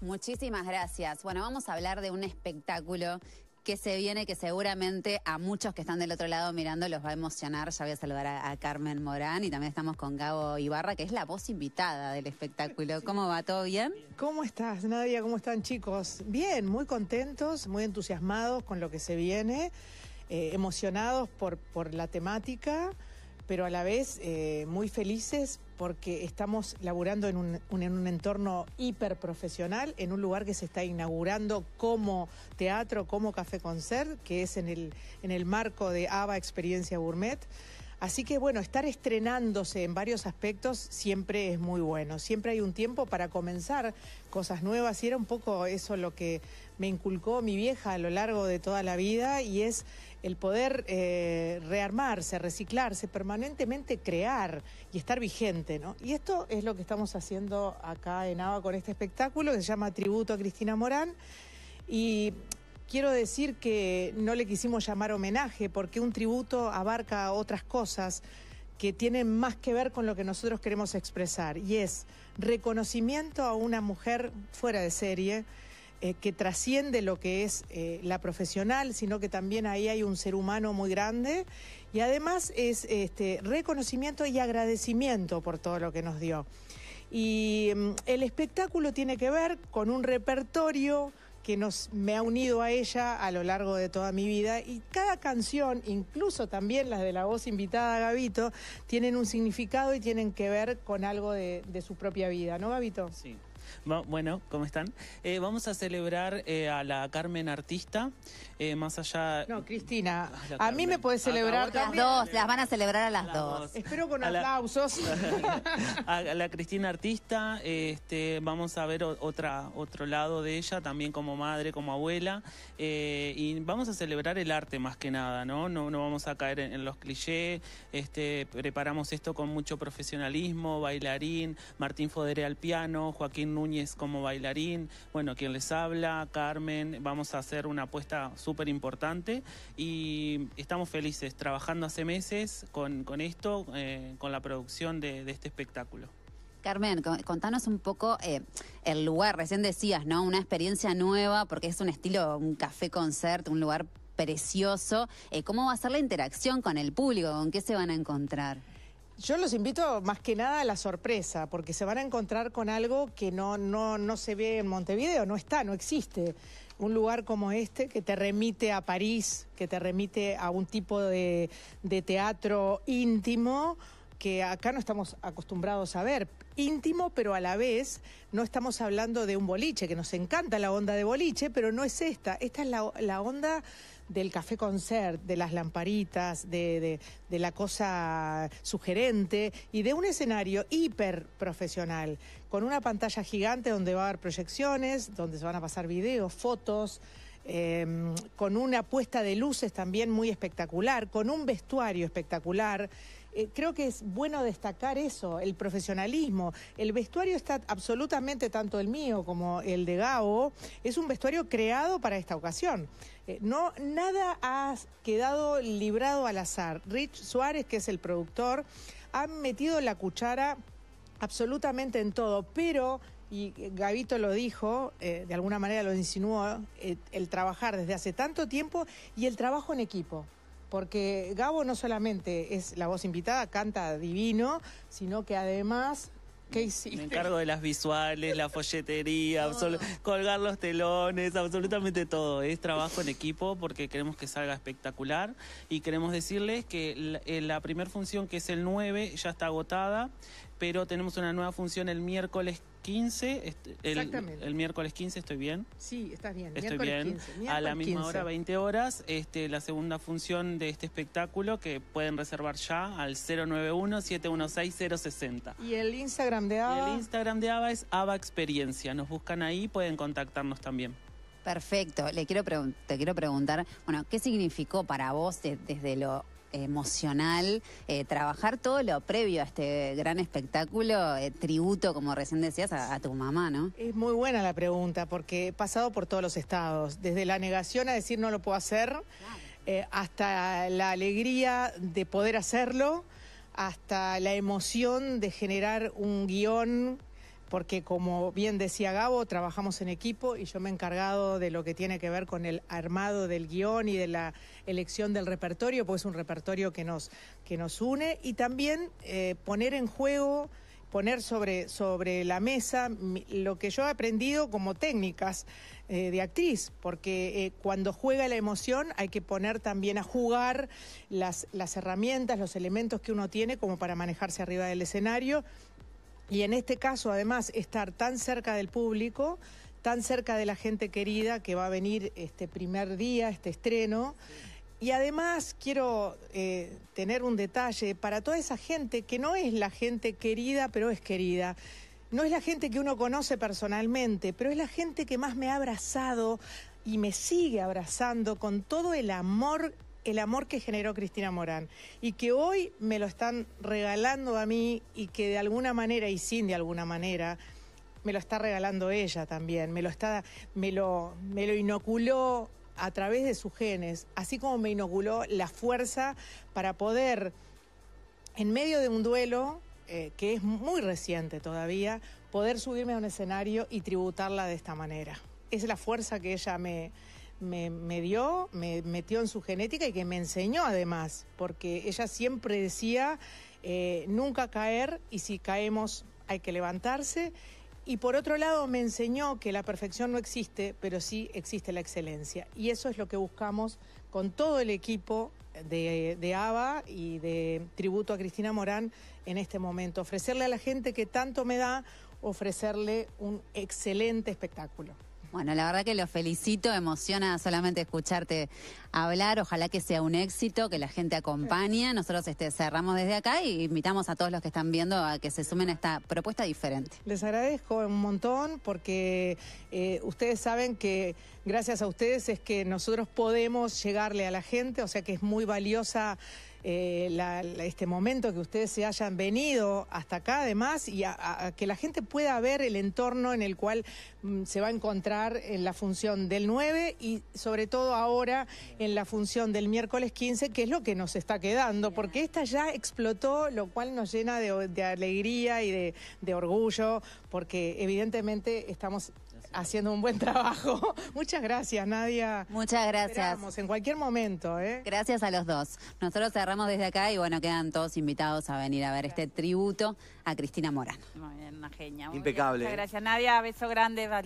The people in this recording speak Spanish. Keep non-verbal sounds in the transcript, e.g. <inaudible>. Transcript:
Muchísimas gracias. Bueno, vamos a hablar de un espectáculo que se viene, que seguramente a muchos que están del otro lado mirando los va a emocionar. Ya voy a saludar a, Carmen Morán y también estamos con Gabo Ibarra, que es la voz invitada del espectáculo. ¿Cómo va? ¿Todo bien? ¿Cómo estás, Nadia? ¿Cómo están, chicos? Bien, muy contentos, muy entusiasmados con lo que se viene, eh, emocionados por, por la temática pero a la vez eh, muy felices porque estamos laburando en un, en un entorno hiperprofesional, en un lugar que se está inaugurando como teatro, como café concert, que es en el, en el marco de ABA Experiencia Gourmet. Así que bueno, estar estrenándose en varios aspectos siempre es muy bueno. Siempre hay un tiempo para comenzar cosas nuevas y era un poco eso lo que me inculcó mi vieja a lo largo de toda la vida y es el poder eh, rearmarse, reciclarse, permanentemente crear y estar vigente, Y esto es lo que estamos haciendo acá en Ava con este espectáculo que se llama Tributo a Cristina Morán. Y quiero decir que no le quisimos llamar homenaje porque un tributo abarca otras cosas que tienen más que ver con lo que nosotros queremos expresar y es reconocimiento a una mujer fuera de serie eh, que trasciende lo que es eh, la profesional, sino que también ahí hay un ser humano muy grande y además es este, reconocimiento y agradecimiento por todo lo que nos dio. Y mm, el espectáculo tiene que ver con un repertorio que nos, me ha unido a ella a lo largo de toda mi vida y cada canción, incluso también las de la voz invitada Gabito, tienen un significado y tienen que ver con algo de, de su propia vida, ¿no Gabito? Sí, bueno, ¿cómo están? Eh, vamos a celebrar eh, a la Carmen Artista, eh, más allá... No, Cristina, ah, a mí me puedes ah, celebrar... las dos, las van a celebrar a las, dos. Espero con aplausos. <laughs> a, la Cristina Artista, este, vamos a ver otra, otro lado de ella, también como madre, como abuela, y vamos a celebrar el arte más que nada, ¿no? No, no vamos a caer en, los clichés, este, preparamos esto con mucho profesionalismo, bailarín, Martín Fodere al piano, Joaquín Núñez como bailarín, bueno, quien les habla, Carmen, vamos a hacer una apuesta súper importante y estamos felices trabajando hace meses con, esto, eh, con la producción de, este espectáculo. Carmen, contanos un poco eh, el lugar. Recién decías, ¿no? Una experiencia nueva, porque es un estilo, un café concert, un lugar precioso. Eh, ¿Cómo va a ser la interacción con el público? ¿Con qué se van a encontrar? Yo los invito más que nada a la sorpresa, porque se van a encontrar con algo que no, no, no se ve en Montevideo, no está, no existe. Un lugar como este que te remite a París, que te remite a un tipo de, de teatro íntimo que acá no estamos acostumbrados a ver. Íntimo, pero a la vez no estamos hablando de un boliche, que nos encanta la onda de boliche, pero no es esta. Esta es la, la onda del café concert, de las lamparitas, de, la cosa sugerente y de un escenario hiper profesional, con una pantalla gigante donde va a haber proyecciones, donde se van a pasar videos, fotos. Em, con una puesta de luces también muy espectacular, con un vestuario espectacular. Eh, creo que es bueno destacar eso, el profesionalismo. El vestuario está absolutamente, tanto el mío como el de Gao, es un vestuario creado para esta ocasión. Eh, no, nada ha quedado librado al azar. Rich Suárez, que es el productor, ha metido la cuchara absolutamente en todo, pero y Gavito lo dijo, eh, de alguna manera lo insinuó, eh, el trabajar desde hace tanto tiempo y el trabajo en equipo. Porque Gabo no solamente es la voz invitada, canta divino, sino que además Me encargo de las visuales, la folletería, <laughs> colgar los telones, absolutamente todo. Es trabajo en equipo porque queremos que salga espectacular y queremos decirles que la, eh, la primera función, que es el 9, ya está agotada pero tenemos una nueva función el miércoles 15. El, Exactamente. El miércoles 15, ¿estoy bien? Sí, estás bien. Estoy miércoles bien. 15, a la misma hora, 20 horas, este, la segunda función de este espectáculo que pueden reservar ya al 091-716-060. ¿Y el Instagram de ABA? el Instagram de ABA es ABA Experiencia. Nos buscan ahí, pueden contactarnos también. Perfecto. Le quiero te quiero preguntar, bueno, ¿qué significó para vos desde lo emocional, eh, trabajar todo lo previo a este gran espectáculo, eh, tributo, como recién decías, a, tu mamá, ¿no? Es muy buena la pregunta, porque he pasado por todos los estados, desde la negación a decir no lo puedo hacer, eh, hasta la alegría de poder hacerlo, hasta la emoción de generar un guión porque como bien decía Gabo, trabajamos en equipo y yo me he encargado de lo que tiene que ver con el armado del guión y de la elección del repertorio, pues es un repertorio que nos, que nos une y también eh, poner en juego poner sobre, sobre la mesa lo que yo he aprendido como técnicas eh, de actriz, porque eh, cuando juega la emoción hay que poner también a jugar las, las herramientas, los elementos que uno tiene como para manejarse arriba del escenario y en este caso, además, estar tan cerca del público, tan cerca de la gente querida que va a venir este primer día, este estreno. Y además quiero eh, tener un detalle para toda esa gente que no es la gente querida, pero es querida. No es la gente que uno conoce personalmente, pero es la gente que más me ha abrazado y me sigue abrazando con todo el amor el amor que generó Cristina Morán y que hoy me lo están regalando a mí y que de alguna manera y sin de alguna manera me lo está regalando ella también, me lo está me lo me lo inoculó a través de sus genes, así como me inoculó la fuerza para poder en medio de un duelo eh, que es muy reciente todavía, poder subirme a un escenario y tributarla de esta manera. Es la fuerza que ella me, me, dio, me metió en su genética y que me enseñó además, porque ella siempre decía eh, nunca caer y si caemos hay que levantarse. Y por otro lado me enseñó que la perfección no existe, pero sí existe la excelencia. Y eso es lo que buscamos con todo el equipo de, de ABA y de tributo a Cristina Morán en este momento. Ofrecerle a la gente que tanto me da, ofrecerle un excelente espectáculo. Bueno, la verdad que lo felicito, emociona solamente escucharte hablar, ojalá que sea un éxito, que la gente acompañe. Nosotros este, cerramos desde acá y invitamos a todos los que están viendo a que se sumen a esta propuesta diferente. Les agradezco un montón porque eh, ustedes saben que gracias a ustedes es que nosotros podemos llegarle a la gente, o sea que es muy valiosa eh, este momento que ustedes se hayan venido hasta acá, además, y que la gente pueda ver el entorno en el cual mm, se va a encontrar en la función del 9 y sobre todo ahora en la función del miércoles 15, que es lo que nos está quedando, porque esta ya explotó, lo cual nos llena de, alegría y de orgullo, porque evidentemente estamos haciendo un buen trabajo. <laughs> Muchas gracias, Nadia. Muchas gracias. en cualquier momento. ¿eh? Gracias a los dos. Nosotros cerramos desde acá y bueno, quedan todos invitados a venir a ver este tributo a Cristina Morán. Muy bien, una genia. Impecable. Muchas gracias, Nadia. Beso grande.